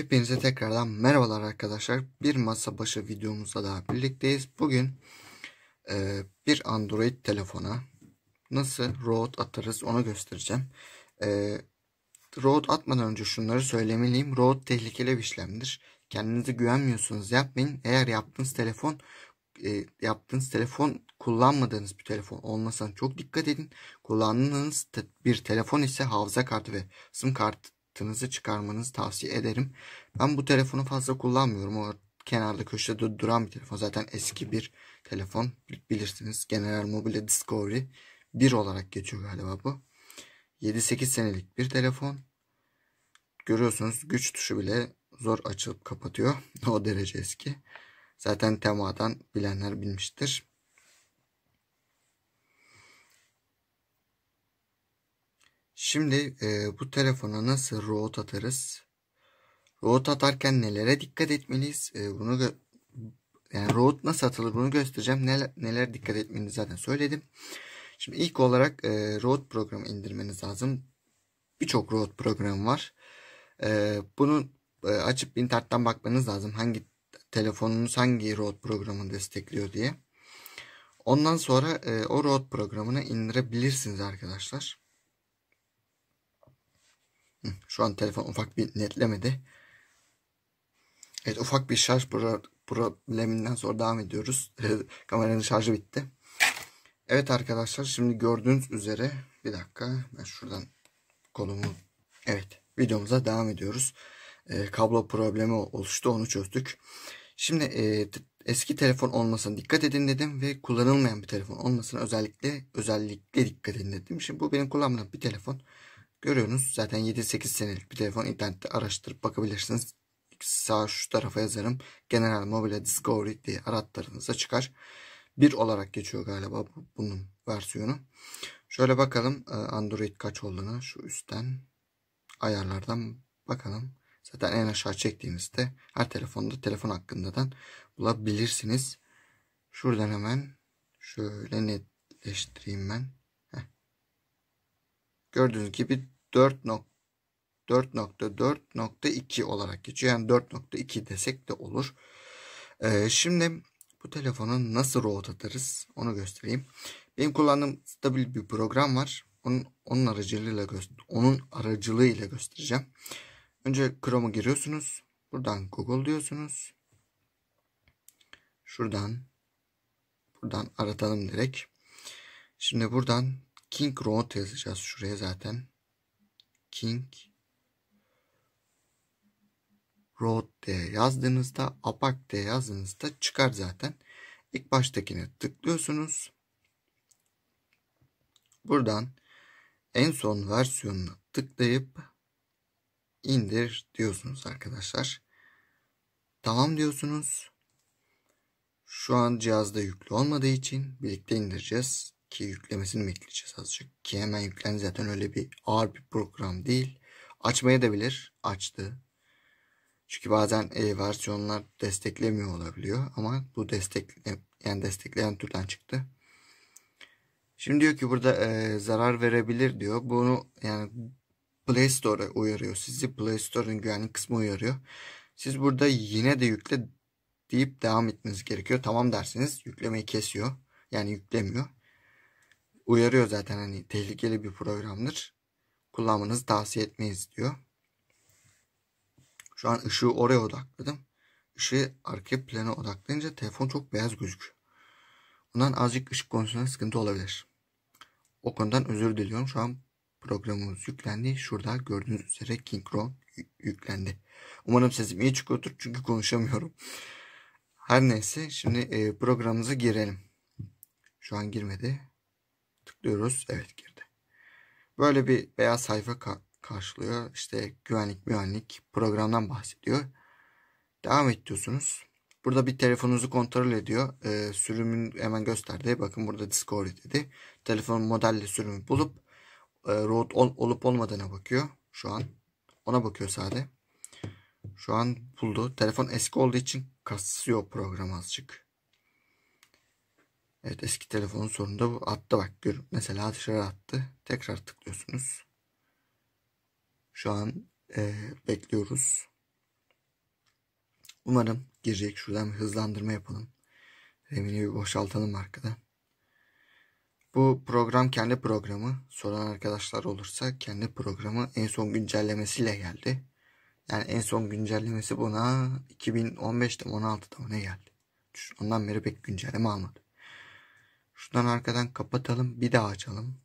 Hepinize tekrardan merhabalar arkadaşlar. Bir masa başı videomuzda daha birlikteyiz. Bugün e, bir Android telefona nasıl road atarız onu göstereceğim. E, road atmadan önce şunları söylemeliyim. Road tehlikeli bir işlemdir. Kendinize güvenmiyorsunuz yapmayın. Eğer yaptığınız telefon e, yaptığınız telefon kullanmadığınız bir telefon olmasına çok dikkat edin. Kullandığınız te bir telefon ise hafıza kartı ve sim kartı hattınızı çıkarmanızı tavsiye ederim. Ben bu telefonu fazla kullanmıyorum. O kenarda köşede duran bir telefon. Zaten eski bir telefon bilirsiniz. General Mobile Discovery 1 olarak geçiyor galiba bu. 7-8 senelik bir telefon. Görüyorsunuz güç tuşu bile zor açılıp kapatıyor. o derece eski. Zaten temadan bilenler bilmiştir. Şimdi e, bu telefona nasıl root atarız? Root atarken nelere dikkat etmeliyiz? E, bunu yani root nasıl atılır bunu göstereceğim. Neler, neler dikkat etmeniz zaten söyledim. Şimdi ilk olarak e, root programı indirmeniz lazım. Birçok root programı var. E, bunu e, açıp internetten bakmanız lazım. Hangi telefonunuz hangi root programını destekliyor diye. Ondan sonra e, o root programını indirebilirsiniz arkadaşlar. Şu an telefon ufak bir netlemedi. Evet ufak bir şarj probleminden sonra devam ediyoruz. Kameranın şarjı bitti. Evet arkadaşlar şimdi gördüğünüz üzere bir dakika ben şuradan kolumu evet videomuza devam ediyoruz. E, kablo problemi oluştu onu çözdük. Şimdi e, eski telefon olmasına dikkat edin dedim ve kullanılmayan bir telefon olmasına özellikle özellikle dikkat edin dedim. Şimdi bu benim kullanmadığım bir telefon. Görüyorsunuz zaten 7-8 senelik bir telefon internette araştırıp bakabilirsiniz. Sağ şu tarafa yazarım. General Mobile Discovery diye arattığınızda çıkar. bir olarak geçiyor galiba bunun versiyonu. Şöyle bakalım e, Android kaç olduğuna şu üstten ayarlardan bakalım. Zaten en aşağı çektiğimizde her telefonda telefon hakkındadan bulabilirsiniz. Şuradan hemen şöyle netleştireyim ben. Gördüğünüz gibi 4.4.2 olarak geçiyor. Yani 4.2 desek de olur. Ee, şimdi bu telefonu nasıl root atarız onu göstereyim. Benim kullandığım stabil bir program var. Onun, onun aracılığıyla onun aracılığıyla göstereceğim. Önce Chrome'a giriyorsunuz. Buradan Google diyorsunuz. Şuradan buradan aratalım direkt. Şimdi buradan King Road yazacağız şuraya zaten. King Road diye yazdığınızda Apak diye yazdığınızda çıkar zaten. İlk baştakine tıklıyorsunuz. Buradan en son versiyonuna tıklayıp indir diyorsunuz arkadaşlar. Tamam diyorsunuz. Şu an cihazda yüklü olmadığı için birlikte indireceğiz ki yüklemesini bekleyeceğiz azıcık. Ki hemen yüklendi zaten öyle bir ağır bir program değil. Açmaya da bilir. Açtı. Çünkü bazen e, versiyonlar desteklemiyor olabiliyor ama bu destekle yani destekleyen türden çıktı. Şimdi diyor ki burada e, zarar verebilir diyor. Bunu yani Play Store'a uyarıyor sizi. Play Store'un güvenlik kısmı uyarıyor. Siz burada yine de yükle deyip devam etmeniz gerekiyor. Tamam dersiniz. yüklemeyi kesiyor. Yani yüklemiyor uyarıyor zaten hani tehlikeli bir programdır. Kullanmanızı tavsiye etmeyiz diyor. Şu an ışığı oraya odakladım. Işığı arka plana odaklayınca telefon çok beyaz gözüküyor. Bundan azıcık ışık konusunda sıkıntı olabilir. O konudan özür diliyorum. Şu an programımız yüklendi. Şurada gördüğünüz üzere King Kong yüklendi. Umarım sesim iyi çıkıyordur çünkü konuşamıyorum. Her neyse şimdi e, programımıza girelim. Şu an girmedi diyoruz. Evet girdi. Böyle bir beyaz sayfa ka karşılıyor. İşte güvenlik mühendik programdan bahsediyor. Devam et diyorsunuz. Burada bir telefonunuzu kontrol ediyor. Ee, sürümün hemen gösterdi. Bakın burada Discord dedi. Telefonun modelle sürümü bulup e, root ol, olup olmadığına bakıyor. Şu an ona bakıyor sadece. Şu an buldu. Telefon eski olduğu için kasıyor program azıcık. Evet eski telefonun sorununda bu attı bak gör. Mesela dışarı attı. Tekrar tıklıyorsunuz. Şu an e, bekliyoruz. Umarım girecek. Şuradan bir hızlandırma yapalım. Remini bir boşaltalım arkada. Bu program kendi programı. Soran arkadaşlar olursa kendi programı en son güncellemesiyle geldi. Yani en son güncellemesi buna 2015'te 16'da mı ne geldi? Ondan beri pek güncelleme almadı. Şuradan arkadan kapatalım. Bir daha açalım.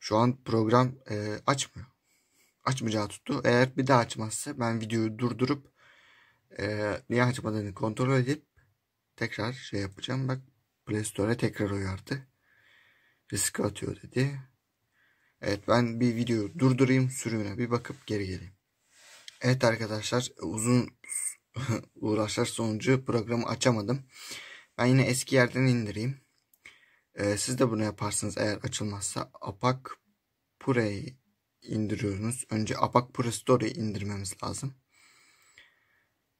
Şu an program e, açmıyor. Açmayacağı tuttu. Eğer bir daha açmazsa ben videoyu durdurup e, niye açmadığını kontrol edip tekrar şey yapacağım. Bak Play Store'a tekrar uyardı. risk atıyor dedi. Evet ben bir videoyu durdurayım sürümüne bir bakıp geri geleyim. Evet arkadaşlar uzun uğraşlar sonucu programı açamadım. Ben yine eski yerden indireyim. Ee, siz de bunu yaparsınız eğer açılmazsa. Apak Pure'yi indiriyorsunuz. Önce Apak Pure Store'yi indirmemiz lazım.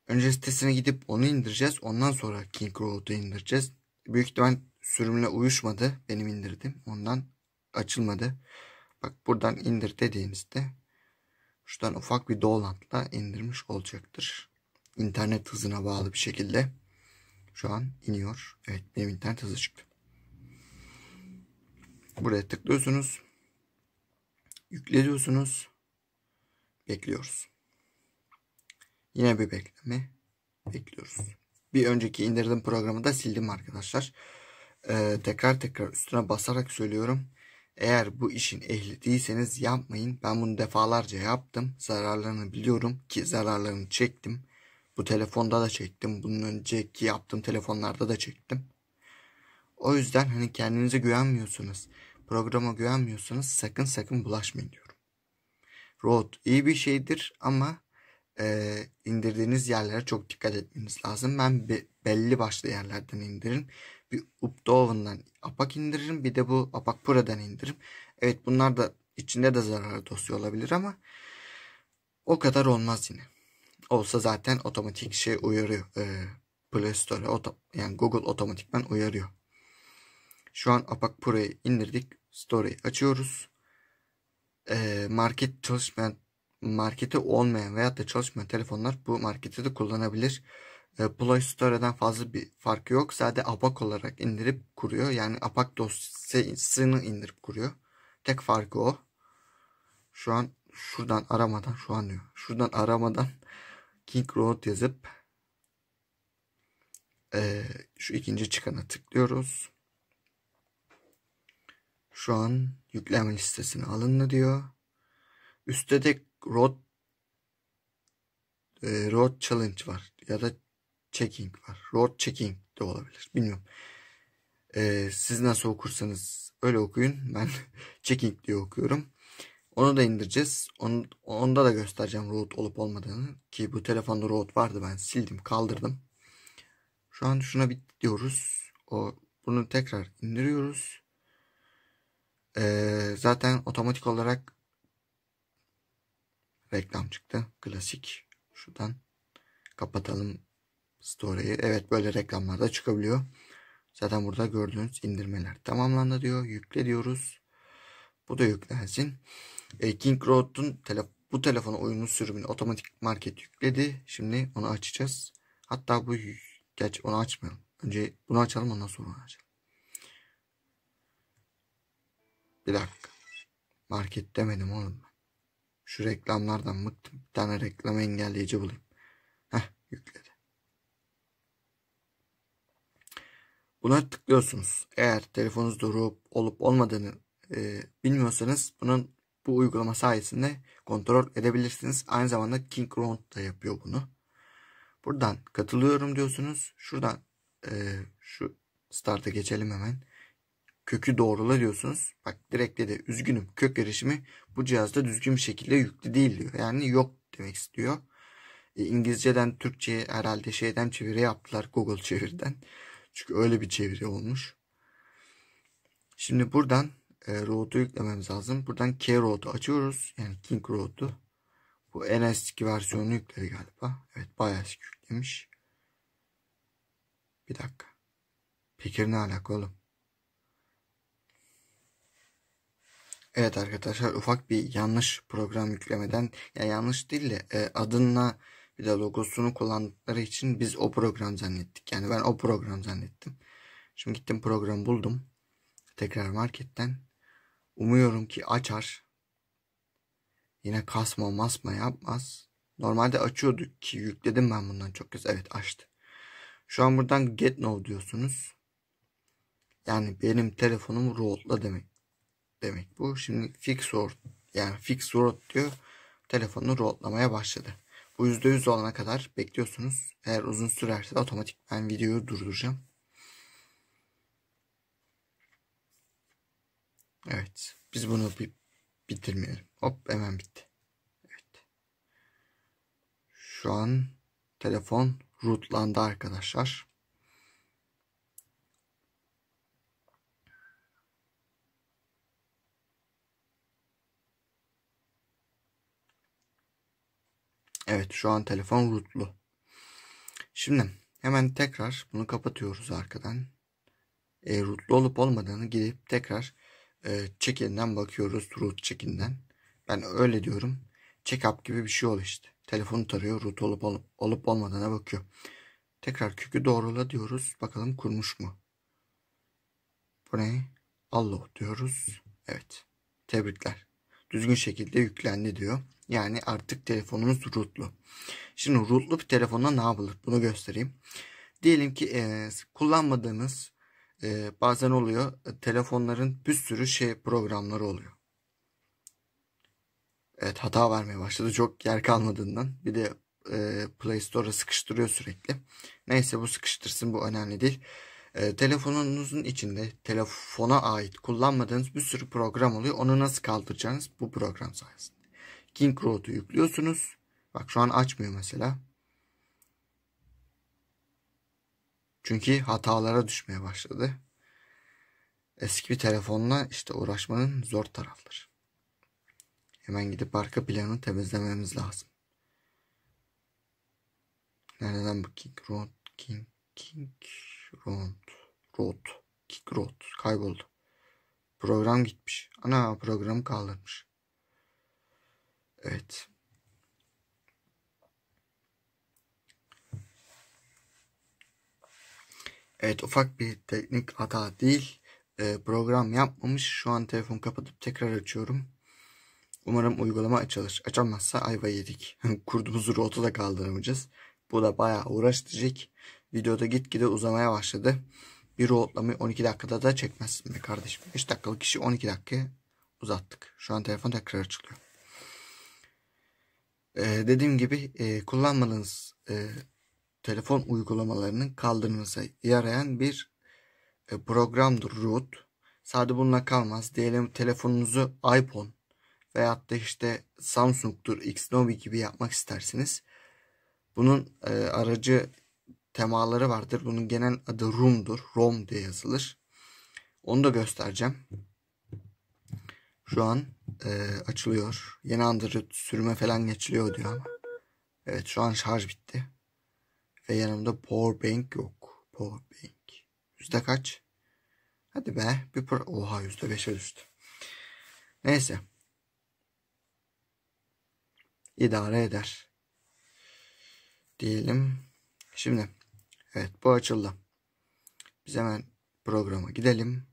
Önce sitesine gidip onu indireceğiz. Ondan sonra King Road'u indireceğiz. Büyük ihtimal sürümle uyuşmadı. Benim indirdim. Ondan açılmadı. Bak buradan indir dediğinizde şuradan ufak bir dolantla indirmiş olacaktır. İnternet hızına bağlı bir şekilde. Şu an iniyor. Evet benim internet hızlı çıktı. Buraya tıklıyorsunuz. Yüklediyorsunuz. Bekliyoruz. Yine bir bekleme bekliyoruz. Bir önceki indirdim programı da sildim arkadaşlar. Ee, tekrar tekrar üstüne basarak söylüyorum. Eğer bu işin ehli değilseniz yapmayın. Ben bunu defalarca yaptım. Zararlarını biliyorum ki zararlarını çektim. Bu telefonda da çektim. Bunun önceki yaptığım telefonlarda da çektim. O yüzden hani kendinize güvenmiyorsunuz. Programa güvenmiyorsanız sakın sakın bulaşmayın diyorum. Road iyi bir şeydir ama e, indirdiğiniz yerlere çok dikkat etmeniz lazım. Ben be, belli başlı yerlerden indiririm, Bir Updoven'dan Apak indiririm. Bir de bu Apak Pro'dan indiririm. Evet bunlar da içinde de zararlı dosya olabilir ama o kadar olmaz yine olsa zaten otomatik şey uyarıyor. Ee, e, Play Store'a yani Google otomatikman uyarıyor. Şu an Apak Pro'yu indirdik. Store'yi açıyoruz. E, market çalışmayan marketi olmayan veya da çalışmayan telefonlar bu marketi de kullanabilir. E, Play Store'dan fazla bir farkı yok. Sadece Apak olarak indirip kuruyor. Yani Apak dosyasını indirip kuruyor. Tek farkı o. Şu an şuradan aramadan şu an diyor. Şuradan aramadan King Road yazıp e, şu ikinci çıkana tıklıyoruz. Şu an yükleme listesine alındı diyor. Üstte de Road e, Road Challenge var ya da Checking var. Road Checking de olabilir. Bilmiyorum. E, siz nasıl okursanız öyle okuyun. Ben Checking diye okuyorum. Onu da indireceğiz. Onu, onda da göstereceğim root olup olmadığını. Ki bu telefonda root vardı ben sildim kaldırdım. Şu an şuna bit diyoruz. O, bunu tekrar indiriyoruz. Ee, zaten otomatik olarak reklam çıktı. Klasik. Şuradan kapatalım story'i. Evet böyle reklamlarda çıkabiliyor. Zaten burada gördüğünüz indirmeler tamamlandı diyor. Yükle diyoruz. Bu da yüklensin. E, King Road'un telef bu telefona oyunun sürümünü otomatik market yükledi. Şimdi onu açacağız. Hatta bu geç onu açmayalım. Önce bunu açalım ondan sonra onu açalım. Bir dakika. Market demedim oğlum ben. Şu reklamlardan mıktım? Bir tane reklam engelleyici bulayım. Heh yükledi. Buna tıklıyorsunuz. Eğer telefonunuz durup olup olmadığını e, bilmiyorsanız bunun bu uygulama sayesinde kontrol edebilirsiniz. Aynı zamanda King Round da yapıyor bunu. Buradan katılıyorum diyorsunuz. Şuradan e, şu start'a geçelim hemen. Kökü doğrula diyorsunuz. Bak direkt dedi üzgünüm kök erişimi bu cihazda düzgün bir şekilde yüklü değil diyor. Yani yok demek istiyor. E, İngilizceden Türkçe'ye herhalde şeyden çeviri yaptılar Google çevirden. Çünkü öyle bir çeviri olmuş. Şimdi buradan e, road'u yüklememiz lazım. Buradan K road'u açıyoruz. Yani King road'u. Bu en eski versiyonu yükledi galiba. Evet bayağı eski yüklemiş. Bir dakika. Pikir ne alaka oğlum? Evet arkadaşlar ufak bir yanlış program yüklemeden Yani yanlış değil de e, adınla bir de logosunu kullandıkları için biz o program zannettik. Yani ben o program zannettim. Şimdi gittim program buldum. Tekrar marketten Umuyorum ki açar. Yine kasma masma yapmaz. Normalde açıyorduk ki yükledim ben bundan çok kez. Evet açtı. Şu an buradan get no diyorsunuz. Yani benim telefonum rootla demek. Demek bu. Şimdi fix root yani fix root diyor. Telefonu rootlamaya başladı. Bu %100 olana kadar bekliyorsunuz. Eğer uzun sürerse otomatik ben videoyu durduracağım. Evet. Biz bunu bir bitirmeyelim. Hop hemen bitti. Evet. Şu an telefon rootlandı arkadaşlar. Evet şu an telefon rootlu. Şimdi hemen tekrar bunu kapatıyoruz arkadan. E, rootlu olup olmadığını gidip tekrar çekinden ee, bakıyoruz root çekinden. Ben öyle diyorum. Check-up gibi bir şey oldu işte. Telefonu tarıyor root olup, olup, olup olmadığına bakıyor. Tekrar kökü doğrula diyoruz. Bakalım kurmuş mu? Bu ne? Allah diyoruz. Evet. Tebrikler. Düzgün şekilde yüklendi diyor. Yani artık telefonumuz rootlu. Şimdi rootlu bir telefonda ne yapılır? Bunu göstereyim. Diyelim ki e, kullanmadığınız e, bazen oluyor e, telefonların bir sürü şey programları oluyor. Evet hata vermeye başladı. Çok yer kalmadığından. Bir de e, Play Store'a sıkıştırıyor sürekli. Neyse bu sıkıştırsın bu önemli değil. E, telefonunuzun içinde telefona ait kullanmadığınız bir sürü program oluyor. Onu nasıl kaldıracağınız bu program sayesinde. King Road'u yüklüyorsunuz. Bak şu an açmıyor mesela. Çünkü hatalara düşmeye başladı. Eski bir telefonla işte uğraşmanın zor tarafları. Hemen gidip arka planı temizlememiz lazım. Nereden bu King Road, King, King, Road, Road, King, Road. Kayboldu. Program gitmiş. Ana programı kaldırmış. Evet. Evet ufak bir teknik hata değil. E, program yapmamış. Şu an telefon kapatıp tekrar açıyorum. Umarım uygulama açılır. Açamazsa ayva yedik. Kurduğumuz rotu da kaldıramayacağız. Bu da bayağı uğraştıracak. Videoda gitgide uzamaya başladı. Bir rotlamı 12 dakikada da çekmezsin be kardeşim. 5 dakikalık işi 12 dakika uzattık. Şu an telefon tekrar açılıyor. Ee, dediğim gibi e, kullanmadığınız e, telefon uygulamalarının kaldırmasına yarayan bir e, programdır root. Sadece bununla kalmaz. Diyelim telefonunuzu iPhone veyahut da işte Samsung'dur, Xnobi gibi yapmak istersiniz. Bunun e, aracı temaları vardır. Bunun genel adı ROM'dur. ROM diye yazılır. Onu da göstereceğim. Şu an e, açılıyor. Yeni Android sürüme falan geçiliyor diyor ama. Evet şu an şarj bitti. Ve yanımda power bank yok. Power bank. Yüzde kaç? Hadi be. Bir pro... Oha yüzde beşe düştü. Neyse. İdare eder. Diyelim. Şimdi. Evet bu açıldı. Biz hemen programa gidelim.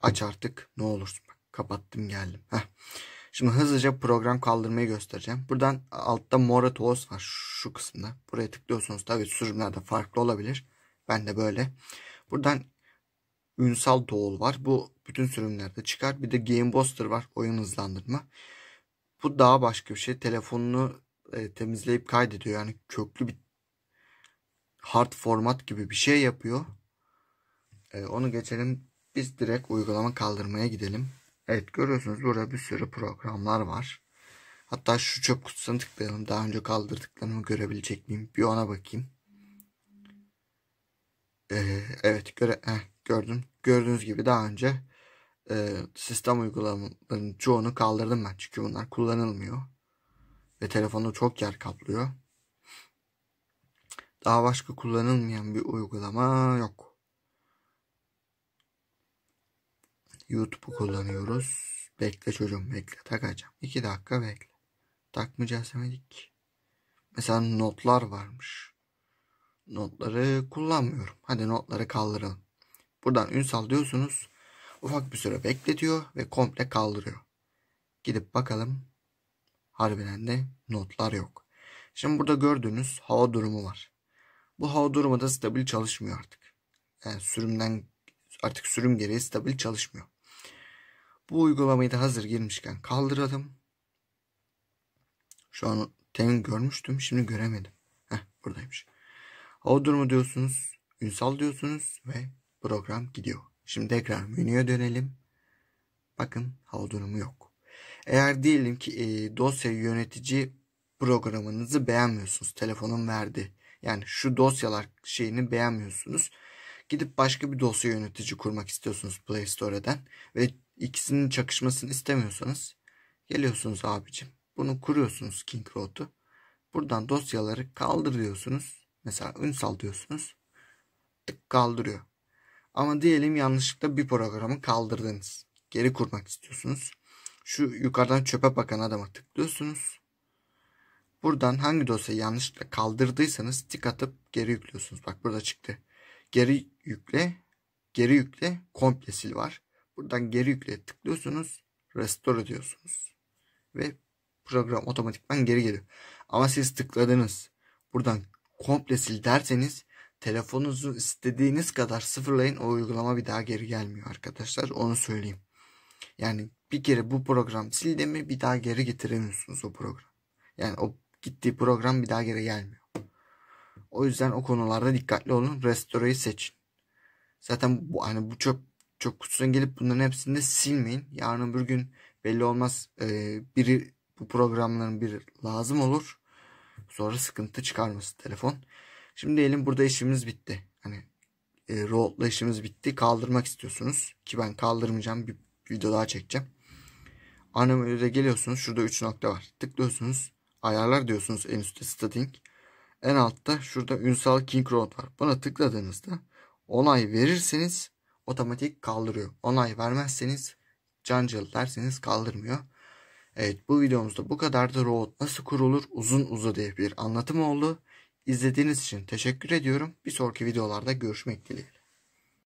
Aç artık ne olursun. kapattım geldim. Heh. Şimdi hızlıca program kaldırmayı göstereceğim. Buradan altta More Tools var şu kısımda. Buraya tıklıyorsunuz. Tabii sürümler de farklı olabilir. Ben de böyle. Buradan Ünsal Tool var. Bu bütün sürümlerde çıkar. Bir de Game Booster var. Oyun hızlandırma. Bu daha başka bir şey. Telefonunu e, temizleyip kaydediyor. Yani köklü bir hard format gibi bir şey yapıyor. E, onu geçelim. Biz direkt uygulama kaldırmaya gidelim. Evet görüyorsunuz burada bir sürü programlar var. Hatta şu çöp kutusuna tıklayalım. Daha önce kaldırdıklarımı görebilecek miyim? Bir ona bakayım. Ee, evet göre heh, gördüm. Gördüğünüz gibi daha önce e, sistem uygulamalarının çoğunu kaldırdım ben. Çünkü bunlar kullanılmıyor. Ve telefonu çok yer kaplıyor. Daha başka kullanılmayan bir uygulama yok. YouTube'u kullanıyoruz. Bekle çocuğum bekle takacağım. 2 dakika bekle. Takmayacağız demedik. Mesela notlar varmış. Notları kullanmıyorum. Hadi notları kaldıralım. Buradan ünsal diyorsunuz. Ufak bir süre bekletiyor ve komple kaldırıyor. Gidip bakalım. Harbiden de notlar yok. Şimdi burada gördüğünüz hava durumu var. Bu hava durumu da stabil çalışmıyor artık. Yani sürümden artık sürüm gereği stabil çalışmıyor. Bu uygulamayı da hazır girmişken kaldıralım. Şu an temin görmüştüm. Şimdi göremedim. Heh, buradaymış. O mu diyorsunuz. Ünsal diyorsunuz ve program gidiyor. Şimdi tekrar menüye dönelim. Bakın hava durumu yok. Eğer diyelim ki e, dosya yönetici programınızı beğenmiyorsunuz. Telefonun verdi. Yani şu dosyalar şeyini beğenmiyorsunuz. Gidip başka bir dosya yönetici kurmak istiyorsunuz Play Store'dan ve ikisinin çakışmasını istemiyorsanız geliyorsunuz abicim. Bunu kuruyorsunuz King Road'u. Buradan dosyaları kaldır diyorsunuz. Mesela ünsal diyorsunuz. Tık kaldırıyor. Ama diyelim yanlışlıkla bir programı kaldırdınız. Geri kurmak istiyorsunuz. Şu yukarıdan çöpe bakan adama tıklıyorsunuz. Buradan hangi dosyayı yanlışlıkla kaldırdıysanız tık atıp geri yüklüyorsunuz. Bak burada çıktı geri yükle, geri yükle komple sil var. Buradan geri yükle tıklıyorsunuz, restore diyorsunuz. Ve program otomatikman geri geliyor. Ama siz tıkladınız. Buradan komple sil derseniz telefonunuzu istediğiniz kadar sıfırlayın o uygulama bir daha geri gelmiyor arkadaşlar. Onu söyleyeyim. Yani bir kere bu program sildi mi bir daha geri getiremiyorsunuz o program. Yani o gittiği program bir daha geri gelmiyor. O yüzden o konularda dikkatli olun. Restore'yi seçin. Zaten bu hani bu çöp çöp kutusuna gelip bunların hepsini de silmeyin. Yarın öbür gün belli olmaz e, biri bu programların biri lazım olur. Sonra sıkıntı çıkarması telefon. Şimdi diyelim burada işimiz bitti. Hani e, robotla işimiz bitti. Kaldırmak istiyorsunuz. Ki ben kaldırmayacağım. Bir video daha çekeceğim. Ana menüde geliyorsunuz. Şurada 3 nokta var. Tıklıyorsunuz. Ayarlar diyorsunuz en üstte setting en altta şurada Ünsal King Road var. Buna tıkladığınızda onay verirseniz otomatik kaldırıyor. Onay vermezseniz cancel derseniz kaldırmıyor. Evet bu videomuzda bu kadar da road nasıl kurulur uzun uzadıya bir anlatım oldu. İzlediğiniz için teşekkür ediyorum. Bir sonraki videolarda görüşmek dileğiyle.